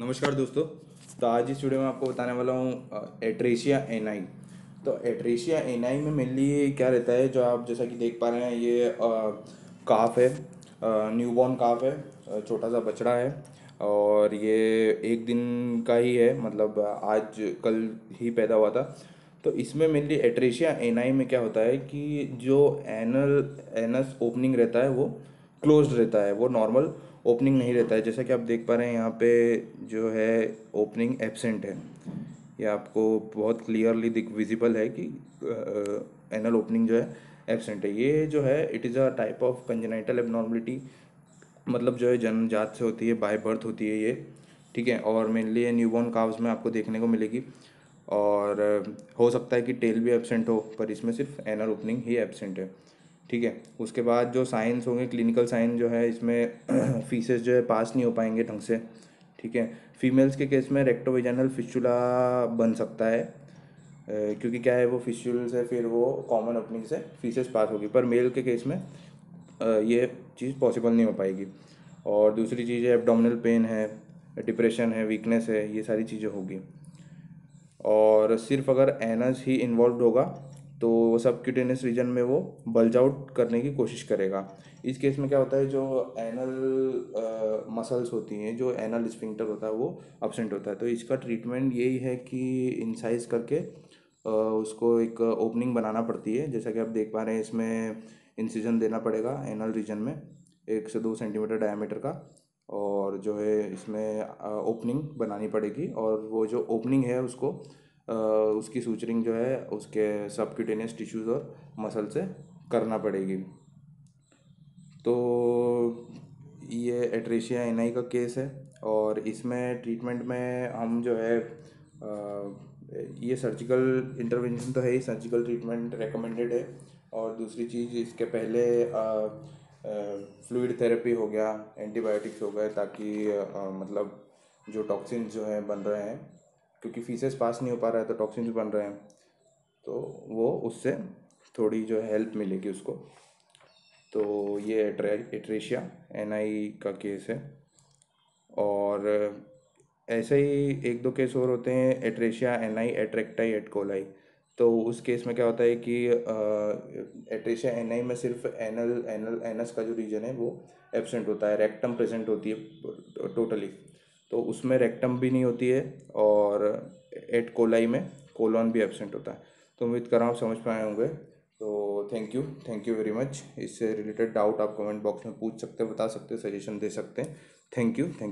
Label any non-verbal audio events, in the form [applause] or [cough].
नमस्कार दोस्तों तो आज इस वीडियो में आपको बताने वाला हूँ एट्रेशिया एन आई तो एट्रेशिया एन आई में मेनली क्या रहता है जो आप जैसा कि देख पा रहे हैं ये काफ है न्यूबॉर्न काफ है छोटा सा बछड़ा है और ये एक दिन का ही है मतलब आज कल ही पैदा हुआ था तो इसमें मेनली एट्रेशिया एन आई में क्या होता है कि जो एनल एनस ओपनिंग रहता है वो क्लोज रहता है वो नॉर्मल ओपनिंग नहीं रहता है जैसा कि आप देख पा रहे हैं यहाँ पे जो है ओपनिंग एबसेंट है ये आपको बहुत क्लियरली दिख विजिबल है कि एनल ओपनिंग जो है एबसेंट है ये जो है it is a type of congenital abnormality मतलब जो है जन्मजात से होती है बाय बर्थ होती है ये ठीक है और मेनली ये न्यूबॉर्न काव्स में आपको देखने को मिलेगी और हो सकता है कि टेल भी एबसेंट हो पर इसमें सिर्फ एनल ओपनिंग ही एबसेंट है ठीक है उसके बाद जो साइंस होंगे क्लिनिकल साइंस जो है इसमें [clears throat] फीसेस जो है पास नहीं हो पाएंगे ढंग से ठीक है फीमेल्स के केस में रेक्टोविजनल फिस्चुला बन सकता है क्योंकि क्या है वो फिस्चुल से फिर वो कॉमन ओपनिंग से फीसेस पास होगी पर मेल के केस में ये चीज़ पॉसिबल नहीं हो पाएगी और दूसरी चीज़ है एबडोमिनल पेन है डिप्रेशन है वीकनेस है ये सारी चीज़ें होगी और सिर्फ अगर एनस ही इन्वॉल्व होगा तो वो सब क्यूटेनियस रीजन में वो बल्ज आउट करने की कोशिश करेगा इस केस में क्या होता है जो एनल मसल्स होती हैं जो एनल स्पिंक्टर होता है वो अपसेंट होता है तो इसका ट्रीटमेंट यही है कि इंसाइज करके uh, उसको एक ओपनिंग बनाना पड़ती है जैसा कि आप देख पा रहे हैं इसमें इंसिजन देना पड़ेगा एनल रीजन में एक से दो सेंटीमीटर डायमीटर का और जो है इसमें ओपनिंग बनानी पड़ेगी और वो जो ओपनिंग है उसको उसकी सूचरिंग जो है उसके सबक्यूटेनियस टिश्यूज़ और मसल से करना पड़ेगी तो ये एट्रेशिया एन का केस है और इसमें ट्रीटमेंट में हम जो है आ, ये सर्जिकल इंटरवेंशन तो है ही सर्जिकल ट्रीटमेंट रेकमेंडेड है और दूसरी चीज़ इसके पहले फ्लूड थेरेपी हो गया एंटीबायोटिक्स हो गए ताकि आ, मतलब जो टॉक्सिन जो है बन रहे हैं क्योंकि फीसेस पास नहीं हो पा रहा है तो टॉक्सिन बन रहे हैं तो वो उससे थोड़ी जो हेल्प मिलेगी उसको तो ये एट्रेशिया एन का केस है और ऐसे ही एक दो केस और होते हैं एट्रेशिया एन आई एट्रेक्टाई एटकोलाई तो उस केस में क्या होता है कि एट्रेशिया एन आई में सिर्फ एनल एनल एनस का जो रीजन है वो एबसेंट होता है रेक्टम प्रेजेंट होती है टोटली तो उसमें रेक्टम भी नहीं होती है और एट कोलाई में कोलॉन भी एबसेंट होता है तो उम्मीद कर रहा हूँ समझ पाए होंगे तो thank you thank you very much इससे रिलेटेड डाउट आप कमेंट बॉक्स में पूछ सकते हैं बता सकते सजेशन दे सकते हैं थैंक यू थैंक